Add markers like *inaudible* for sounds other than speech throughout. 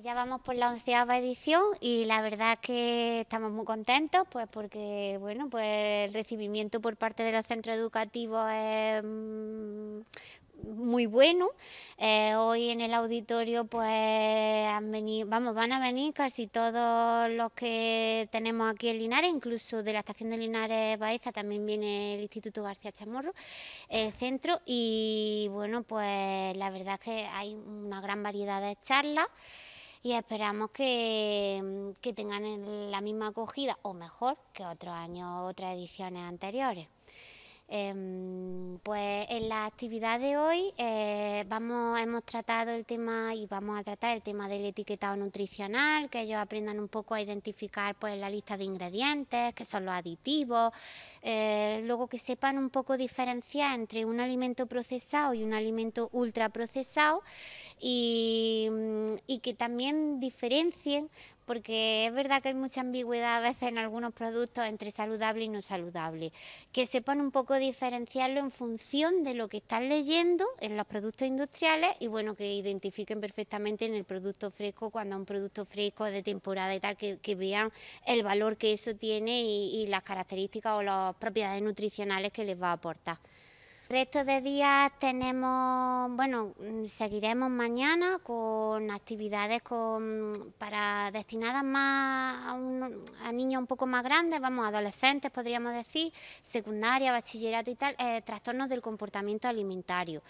Pues ya vamos por la onceava edición y la verdad que estamos muy contentos, pues porque bueno, pues el recibimiento por parte de los centros educativos es mm, muy bueno. Eh, hoy en el auditorio pues han venido, vamos, van a venir casi todos los que tenemos aquí en Linares, incluso de la estación de Linares Baeza también viene el Instituto García Chamorro, el centro, y bueno, pues la verdad es que hay una gran variedad de charlas y esperamos que, mm, tengan la misma acogida o mejor que otros años, otras ediciones anteriores. Em, pues en la actividad de hoy eh, vamos, hemos tratado el tema y vamos a tratar el tema del etiquetado nutricional, que ellos aprendan un poco a identificar pues, la lista de ingredientes, que son los aditivos, eh, luego que sepan un poco diferenciar entre un alimento procesado y un alimento ultraprocesado y, y que también diferencien porque es verdad que hay mucha ambigüedad a veces en algunos productos entre saludable y no saludable, que sepan un poco diferenciarlo en función de lo que están leyendo en los productos industriales y bueno, que identifiquen perfectamente en el producto fresco, cuando es un producto fresco de temporada y tal, que, vean el valor que eso tiene y las características o las propiedades nutricionales que les va a aportar. Resto de días tenemos, bueno, mm, seguiremos mañana con actividades con, para destinadas más a, niños un poco más grandes, vamos, adolescentes podríamos decir, secundaria, bachillerato y tal, eh, trastornos del comportamiento alimentario.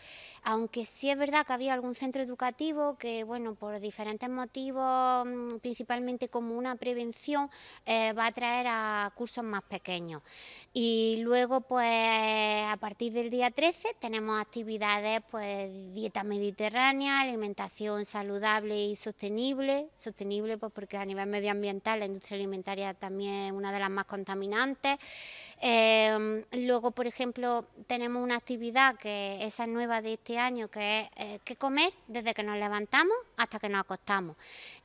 Aunque sí es verdad que había algún centro educativo que, bueno, por diferentes motivos, mm, principalmente como una prevención, eh, va a traer a cursos más pequeños. Y luego, pues, ...a partir del día 13 tenemos actividades, pues dieta mediterránea, alimentación saludable y sostenible. Sostenible pues porque a nivel medioambiental la industria alimentaria también es una de las más contaminantes. Em, luego, por ejemplo, tenemos una actividad que esa es nueva de este año, que es eh, qué comer desde que nos levantamos hasta que nos acostamos.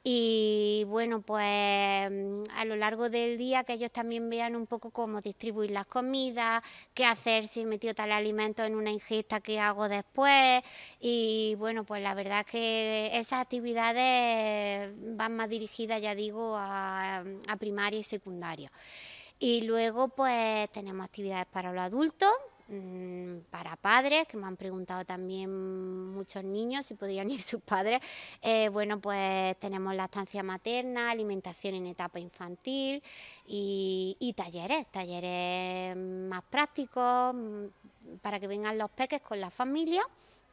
Y bueno, pues mm, a lo largo del día que ellos también vean un poco cómo distribuir las comidas, qué hacer si he metido tal alimento en una ingesta que hago después. Y bueno, pues la verdad que esas actividades van más dirigidas, ya digo, a primaria y secundaria. Y luego pues tenemos actividades para los adultos, mm, para padres, que me han preguntado también muchos niños si podrían *laughs* ir sus padres. Eh, bueno, pues tenemos la estancia materna, alimentación en etapa infantil y, talleres, talleres más prácticos mm, para que vengan los peques con la familia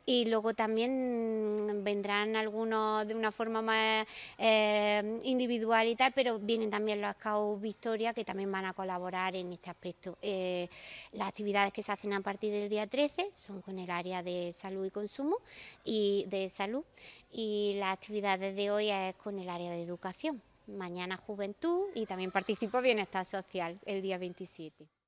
y luego también vendrán algunos de una forma más eh, individual y tal, pero vienen también los Scouts Victoria que también van a colaborar en este aspecto. Eh, las actividades que se hacen a partir del día 13 son con el área de salud y consumo y de salud y las actividades de hoy es con el área de educación. Mañana juventud y también participo bienestar social el día 27.